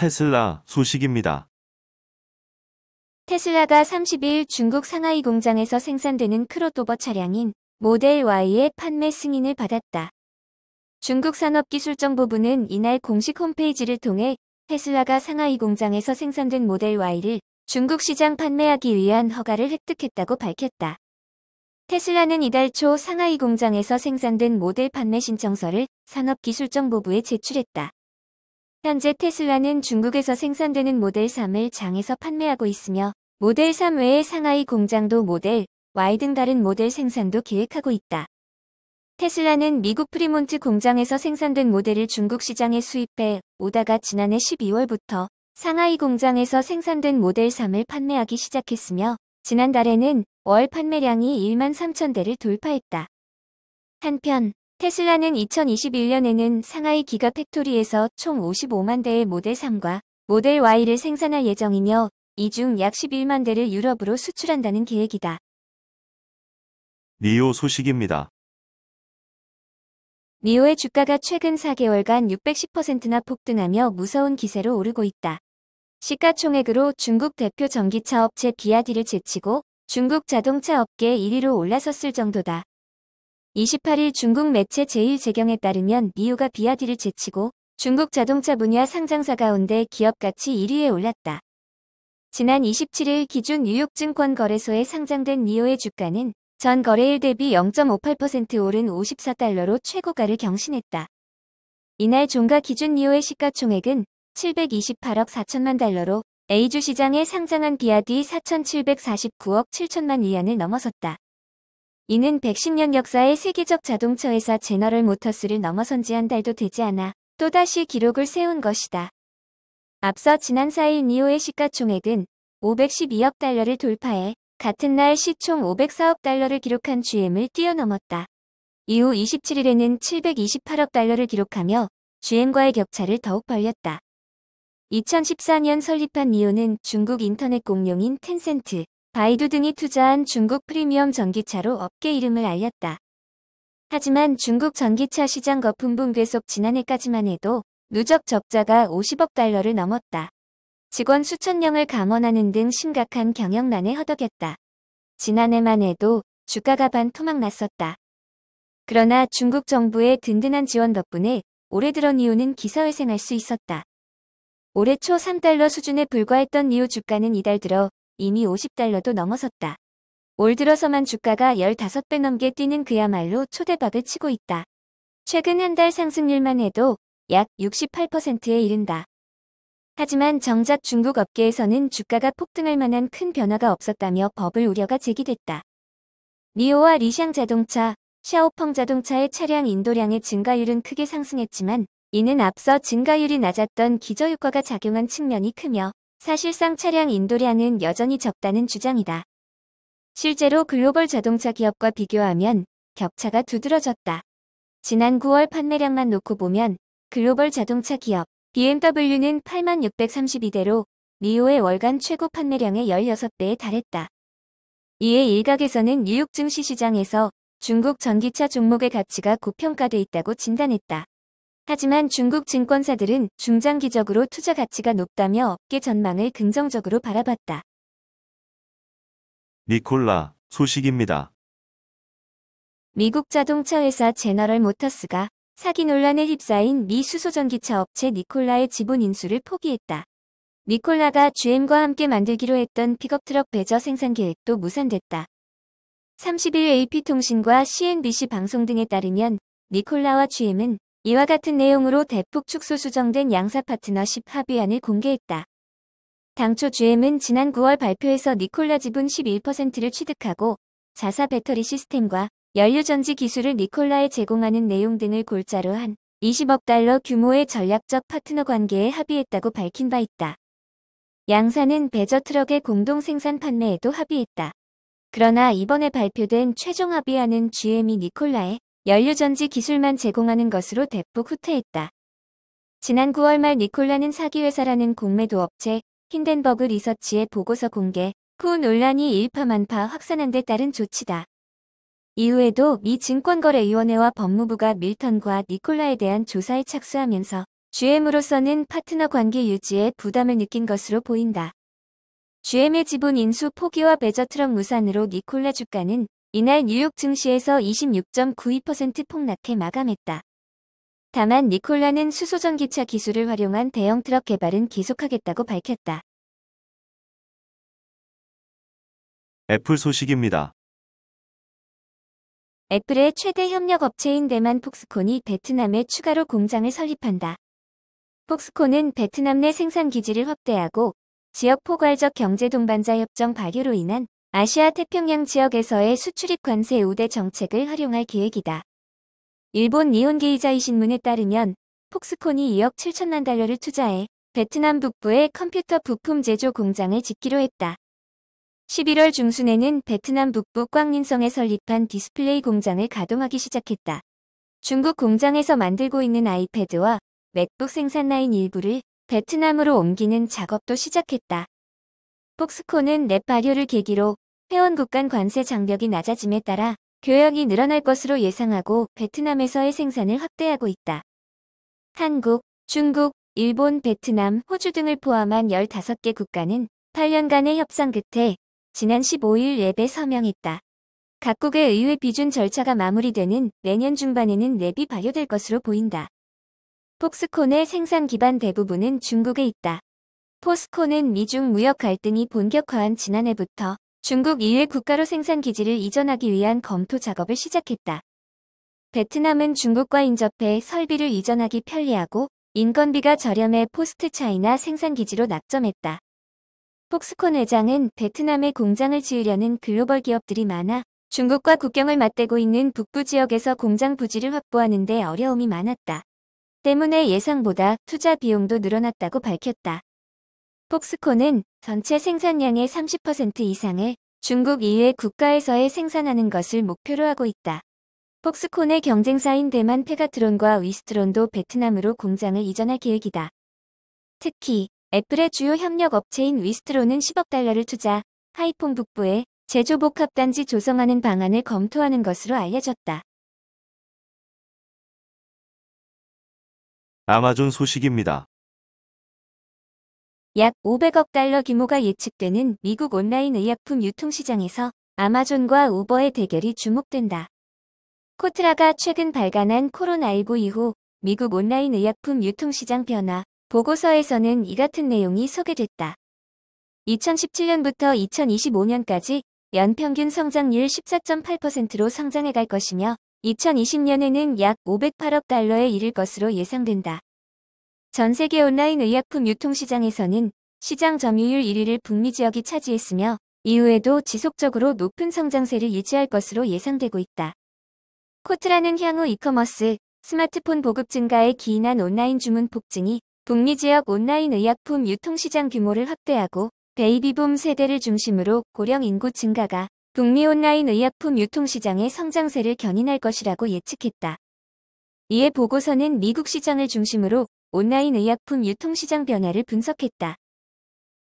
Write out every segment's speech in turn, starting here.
테슬라 소식입니다. 테슬라가 30일 중국 상하이 공장에서 생산되는 크로도버 차량인 모델 Y의 판매 승인을 받았다. 중국 산업기술정보부는 이날 공식 홈페이지를 통해 테슬라가 상하이 공장에서 생산된 모델 Y를 중국 시장 판매하기 위한 허가를 획득했다고 밝혔다. 테슬라는 이달 초 상하이 공장에서 생산된 모델 판매 신청서를 산업기술정보부에 제출했다. 현재 테슬라는 중국에서 생산되는 모델 3을 장에서 판매하고 있으며 모델 3 외에 상하이 공장도 모델 Y 등 다른 모델 생산도 계획하고 있다. 테슬라는 미국 프리몬트 공장에서 생산된 모델을 중국 시장에 수입해 오다가 지난해 12월부터 상하이 공장에서 생산된 모델 3을 판매하기 시작했으며 지난달에는 월 판매량이 1만 3천 대를 돌파했다. 한편 테슬라는 2021년에는 상하이 기가 팩토리에서 총 55만 대의 모델 3과 모델 Y를 생산할 예정이며 이 중 약 11만 대를 유럽으로 수출한다는 계획이다. 니오 소식입니다. 니오의 주가가 최근 4개월간 610%나 폭등하며 무서운 기세로 오르고 있다. 시가총액으로 중국 대표 전기차 업체 비아디를 제치고 중국 자동차 업계 1위로 올라섰을 정도다. 28일 중국 매체 제1재경에 따르면 미우가 비아디를 제치고 중국 자동차 분야 상장사 가운데 기업 가치 1위에 올랐다. 지난 27일 기준 뉴욕증권 거래소에 상장된 미오의 주가는 전 거래일 대비 0.58% 오른 54달러로 최고가를 경신했다. 이날 종가 기준 미오의 시가총액은 728억 4천만 달러로 A주 시장에 상장한 비아디 4,749억 7천만 위안을 넘어섰다. 이는 110년 역사의 세계적 자동차 회사 제너럴 모터스를 넘어선 지 한 달도 되지 않아 또다시 기록을 세운 것이다. 앞서 지난 4일 니오의 시가총액은 512억 달러를 돌파해 같은 날 시총 504억 달러를 기록한 GM을 뛰어넘었다. 이후 27일에는 728억 달러를 기록하며 GM과의 격차를 더욱 벌렸다. 2014년 설립한 니오는 중국 인터넷 공룡인 텐센트, 바이두 등이 투자한 중국 프리미엄 전기차로 업계 이름을 알렸다. 하지만 중국 전기차 시장 거품 붕괴속 지난해까지만 해도 누적 적자가 50억 달러를 넘었다. 직원 수천명을 감원하는 등 심각한 경영난에 허덕였다. 지난해만 해도 주가가 반 토막 났었다. 그러나 중국 정부의 든든한 지원 덕분에 올해 들은 이유는 기사회생할 수 있었다. 올해 초 3달러 수준에 불과했던 이유 주가는 이달 들어 이미 50달러도 넘어섰다. 올 들어서만 주가가 15배 넘게 뛰는 그야말로 초대박을 치고 있다. 최근 한 달 상승률만 해도 약 68%에 이른다. 하지만 정작 중국 업계에서는 주가가 폭등할 만한 큰 변화가 없었다며 버블 우려가 제기됐다. 리오와 리샹 자동차, 샤오펑 자동차의 차량 인도량의 증가율은 크게 상승했지만 이는 앞서 증가율이 낮았던 기저효과가 작용한 측면이 크며 사실상 차량 인도량은 여전히 적다는 주장이다. 실제로 글로벌 자동차 기업과 비교하면 격차가 두드러졌다. 지난 9월 판매량만 놓고 보면 글로벌 자동차 기업 BMW는 8632대로 만미오의 월간 최고 판매량의 16배에 달했다. 이에 일각에서는 뉴욕 증시 시장에서 중국 전기차 종목의 가치가 고평가돼 있다고 진단했다. 하지만 중국 증권사들은 중장기적으로 투자 가치가 높다며 업계 전망을 긍정적으로 바라봤다. 니콜라 소식입니다. 미국 자동차 회사 제너럴 모터스가 사기 논란에 휩싸인 미 수소전기차 업체 니콜라의 지분 인수를 포기했다. 니콜라가 GM과 함께 만들기로 했던 픽업트럭 배저 생산 계획도 무산됐다. 30일 AP통신과 CNBC 방송 등에 따르면 니콜라와 GM은 이와 같은 내용으로 대폭 축소 수정된 양사 파트너십 합의안을 공개했다. 당초 GM은 지난 9월 발표에서 니콜라 지분 11%를 취득하고 자사 배터리 시스템과 연료전지 기술을 니콜라에 제공하는 내용 등을 골자로 한 20억 달러 규모의 전략적 파트너 관계에 합의했다고 밝힌 바 있다. 양사는 배저 트럭의 공동 생산 판매에도 합의했다. 그러나 이번에 발표된 최종 합의안은 GM이 니콜라에 연료전지 기술만 제공하는 것으로 대폭 후퇴했다. 지난 9월 말 니콜라는 사기회사라는 공매도 업체 힌덴버그 리서치의 보고서 공개 후 논란이 일파만파 확산한 데 따른 조치다. 이후에도 미 증권거래위원회와 법무부가 밀턴과 니콜라에 대한 조사에 착수하면서 GM으로서는 파트너 관계 유지에 부담을 느낀 것으로 보인다. GM의 지분 인수 포기와 베저 트럭 무산으로 니콜라 주가는 이날 뉴욕 증시에서 26.92% 폭락해 마감했다. 다만 니콜라는 수소전기차 기술을 활용한 대형 트럭 개발은 계속하겠다고 밝혔다. 애플 소식입니다. 애플의 최대 협력 업체인 대만 폭스콘이 베트남에 추가로 공장을 설립한다. 폭스콘은 베트남 내 생산 기지를 확대하고 지역 포괄적 경제 동반자 협정 발효로 인한 아시아 태평양 지역에서의 수출입 관세 우대 정책을 활용할 계획이다. 일본 니혼게이자이 신문에 따르면 폭스콘이 2억 7천만 달러를 투자해 베트남 북부의 컴퓨터 부품 제조 공장을 짓기로 했다. 11월 중순에는 베트남 북부 꽝린성에 설립한 디스플레이 공장을 가동하기 시작했다. 중국 공장에서 만들고 있는 아이패드와 맥북 생산 라인 일부를 베트남으로 옮기는 작업도 시작했다. 폭스콘은 랩 발효를 계기로 회원국 간 관세 장벽이 낮아짐에 따라 교역이 늘어날 것으로 예상하고 베트남에서의 생산을 확대하고 있다. 한국, 중국, 일본, 베트남, 호주 등을 포함한 15개 국가는 8년간의 협상 끝에 지난 15일 랩에 서명했다. 각국의 의회 비준 절차가 마무리되는 내년 중반에는 랩이 발효될 것으로 보인다. 폭스콘의 생산 기반 대부분은 중국에 있다. 포스콘은 미중 무역 갈등이 본격화한 지난해부터 중국 2회 국가로 생산 기지를 이전하기 위한 검토 작업을 시작했다. 베트남은 중국과 인접해 설비를 이전하기 편리하고 인건비가 저렴해 포스트 차이나 생산 기지로 낙점했다. 폭스콘 회장은 베트남에 공장을 지으려는 글로벌 기업들이 많아 중국과 국경을 맞대고 있는 북부 지역에서 공장 부지를 확보하는 데 어려움이 많았다. 때문에 예상보다 투자 비용도 늘어났다고 밝혔다. 폭스콘은 전체 생산량의 30% 이상을 중국 이외 국가에서의 생산하는 것을 목표로 하고 있다. 폭스콘의 경쟁사인 대만 페가트론과 위스트론도 베트남으로 공장을 이전할 계획이다. 특히 애플의 주요 협력 업체인 위스트론은 10억 달러를 투자, 하이폰 북부에 제조복합단지 조성하는 방안을 검토하는 것으로 알려졌다. 아마존 소식입니다. 약 500억 달러 규모가 예측되는 미국 온라인 의약품 유통시장에서 아마존과 우버의 대결이 주목된다. 코트라가 최근 발간한 코로나19 이후 미국 온라인 의약품 유통시장 변화 보고서에서는 이 같은 내용이 소개됐다. 2017년부터 2025년까지 연평균 성장률 14.8%로 성장해 갈 것이며 2020년에는 약 508억 달러에 이를 것으로 예상된다. 전 세계 온라인 의약품 유통시장에서는 시장 점유율 1위를 북미 지역이 차지했으며 이후에도 지속적으로 높은 성장세를 유지할 것으로 예상되고 있다. 코트라는 향후 이커머스, 스마트폰 보급 증가에 기인한 온라인 주문 폭증이 북미 지역 온라인 의약품 유통시장 규모를 확대하고 베이비붐 세대를 중심으로 고령 인구 증가가 북미 온라인 의약품 유통시장의 성장세를 견인할 것이라고 예측했다. 이에 보고서는 미국 시장을 중심으로 온라인 의약품 유통시장 변화를 분석했다.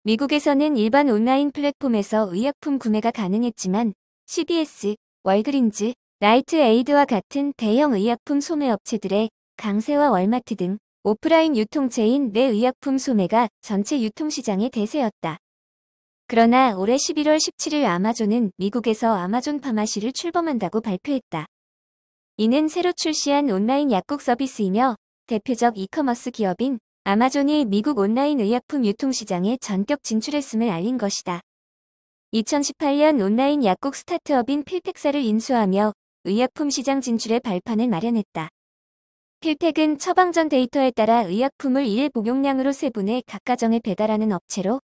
미국에서는 일반 온라인 플랫폼에서 의약품 구매가 가능했지만 CBS, 월그린즈, 라이트 에이드와 같은 대형 의약품 소매업체들의 강세와 월마트 등 오프라인 유통체인 내 의약품 소매가 전체 유통시장의 대세였다. 그러나 올해 11월 17일 아마존은 미국에서 아마존 파마시를 출범한다고 발표했다. 이는 새로 출시한 온라인 약국 서비스이며 대표적 이커머스 기업인 아마존이 미국 온라인 의약품 유통시장에 전격 진출했음을 알린 것이다. 2018년 온라인 약국 스타트업인 필팩사를 인수하며 의약품 시장 진출의 발판을 마련했다. 필팩은 처방전 데이터에 따라 의약품을 일 복용량으로 세분해 각 가정에 배달하는 업체로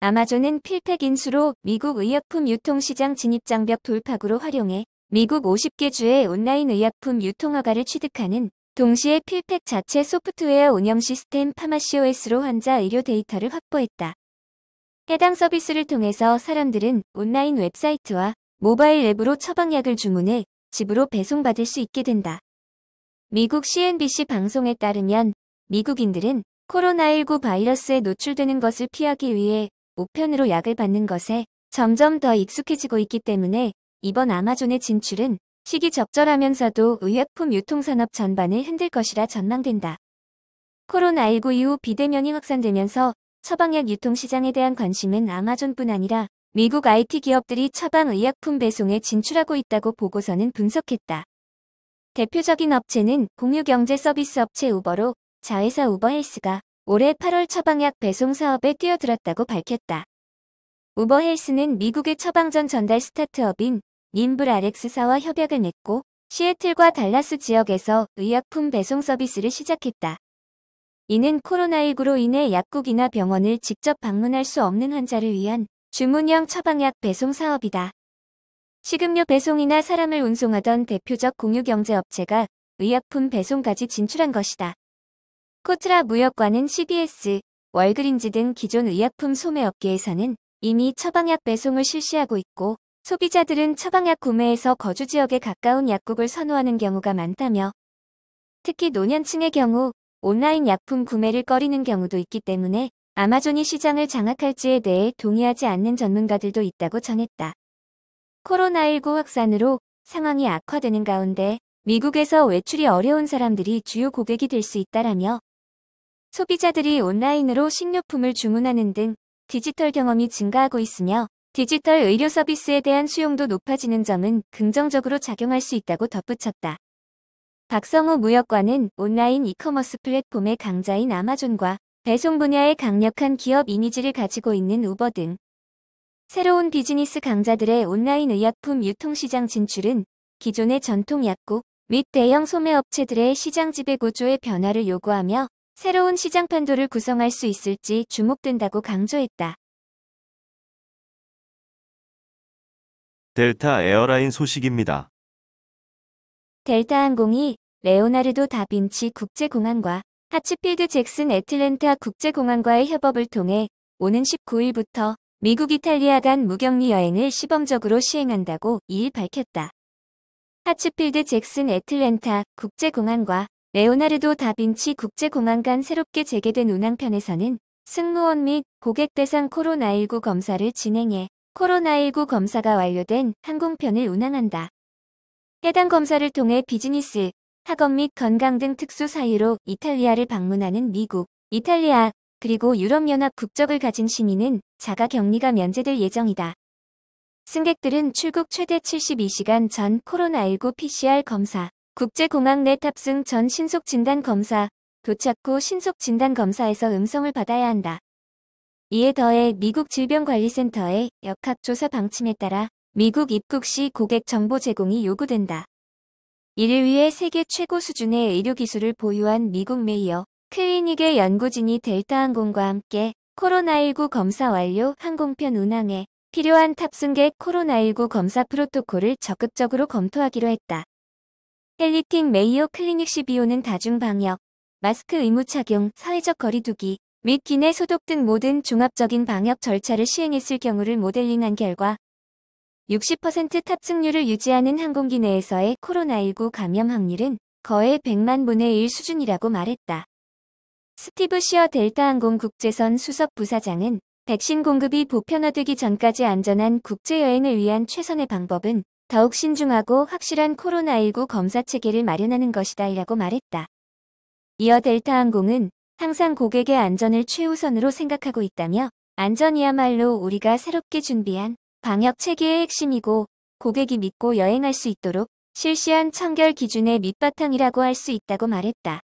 아마존은 필팩 인수로 미국 의약품 유통시장 진입장벽 돌파구로 활용해 미국 50개 주의 온라인 의약품 유통허가를 취득하는 동시에 필팩 자체 소프트웨어 운영 시스템 파마시OS로 환자 의료 데이터를 확보했다. 해당 서비스를 통해서 사람들은 온라인 웹사이트와 모바일 앱으로 처방약을 주문해 집으로 배송받을 수 있게 된다. 미국 CNBC 방송에 따르면 미국인들은 코로나19 바이러스에 노출되는 것을 피하기 위해 우편으로 약을 받는 것에 점점 더 익숙해지고 있기 때문에 이번 아마존의 진출은 시기적절하면서도 의약품 유통산업 전반을 흔들 것이라 전망된다. 코로나19 이후 비대면이 확산되면서 처방약 유통시장에 대한 관심은 아마존뿐 아니라 미국 IT 기업들이 처방의약품 배송에 진출하고 있다고 보고서는 분석했다. 대표적인 업체는 공유경제 서비스 업체 우버로 자회사 우버헬스가 올해 8월 처방약 배송 사업에 뛰어들었다고 밝혔다. 우버헬스는 미국의 처방전 전달 스타트업인 닌불라렉스사와 협약을 맺고 시애틀과 달라스 지역에서 의약품 배송 서비스를 시작했다. 이는 코로나19로 인해 약국이나 병원을 직접 방문할 수 없는 환자를 위한 주문형 처방약 배송 사업이다. 식음료 배송이나 사람을 운송하던 대표적 공유경제업체가 의약품 배송까지 진출한 것이다. 코트라 무역과는 CBS, 월그린지 등 기존 의약품 소매업계에서는 이미 처방약 배송을 실시하고 있고 소비자들은 처방약 구매에서 거주 지역에 가까운 약국을 선호하는 경우가 많다며 특히 노년층의 경우 온라인 약품 구매를 꺼리는 경우도 있기 때문에 아마존이 시장을 장악할지에 대해 동의하지 않는 전문가들도 있다고 전했다. 코로나19 확산으로 상황이 악화되는 가운데 미국에서 외출이 어려운 사람들이 주요 고객이 될 수 있다라며 소비자들이 온라인으로 식료품을 주문하는 등 디지털 경험이 증가하고 있으며 디지털 의료 서비스에 대한 수용도 높아지는 점은 긍정적으로 작용할 수 있다고 덧붙였다. 박성우 무역관은 온라인 이커머스 플랫폼의 강자인 아마존과 배송 분야의 강력한 기업 이미지를 가지고 있는 우버 등 새로운 비즈니스 강자들의 온라인 의약품 유통시장 진출은 기존의 전통 약국 및 대형 소매업체들의 시장 지배 구조의 변화를 요구하며 새로운 시장 판도를 구성할 수 있을지 주목된다고 강조했다. 델타 에어라인 소식입니다. 델타 항공이 레오나르도 다빈치 국제공항과 하츠필드 잭슨 애틀랜타 국제공항과의 협업을 통해 오는 19일부터 미국 이탈리아 간 무격리 여행을 시범적으로 시행한다고 2일 밝혔다. 하츠필드 잭슨 애틀랜타 국제공항과 레오나르도 다빈치 국제공항 간 새롭게 재개된 운항편에서는 승무원 및 고객 대상 코로나19 검사를 진행해 코로나19 검사가 완료된 항공편을 운항한다. 해당 검사를 통해 비즈니스, 학업 및 건강 등 특수 사유로 이탈리아를 방문하는 미국, 이탈리아, 그리고 유럽연합 국적을 가진 시민은 자가 격리가 면제될 예정이다. 승객들은 출국 최대 72시간 전 코로나19 PCR 검사, 국제공항 내 탑승 전 신속진단검사, 도착 후 신속진단검사에서 음성을 받아야 한다. 이에 더해 미국 질병관리센터의 역학조사 방침에 따라 미국 입국 시 고객 정보 제공이 요구된다. 이를 위해 세계 최고 수준의 의료기술을 보유한 미국 메이어 클리닉의 연구진이 델타항공과 함께 코로나19 검사 완료 항공편 운항에 필요한 탑승객 코로나19 검사 프로토콜을 적극적으로 검토하기로 했다. 헬리팅 메이어 클리닉 CBO는 다중 방역, 마스크 의무 착용, 사회적 거리두기, 및 기내 소독 등 모든 종합적인 방역 절차를 시행했을 경우를 모델링한 결과 60% 탑승률을 유지하는 항공기 내에서의 코로나19 감염 확률은 거의 100만 분의 1 수준이라고 말했다. 스티브 시어 델타항공 국제선 수석 부사장은 백신 공급이 보편화되기 전까지 안전한 국제여행을 위한 최선의 방법은 더욱 신중하고 확실한 코로나19 검사 체계를 마련하는 것이다 라고 말했다. 이어 델타항공은 항상 고객의 안전을 최우선으로 생각하고 있다며 안전이야말로 우리가 새롭게 준비한 방역 체계의 핵심이고 고객이 믿고 여행할 수 있도록 실시한 청결 기준의 밑바탕이라고 할 수 있다고 말했다.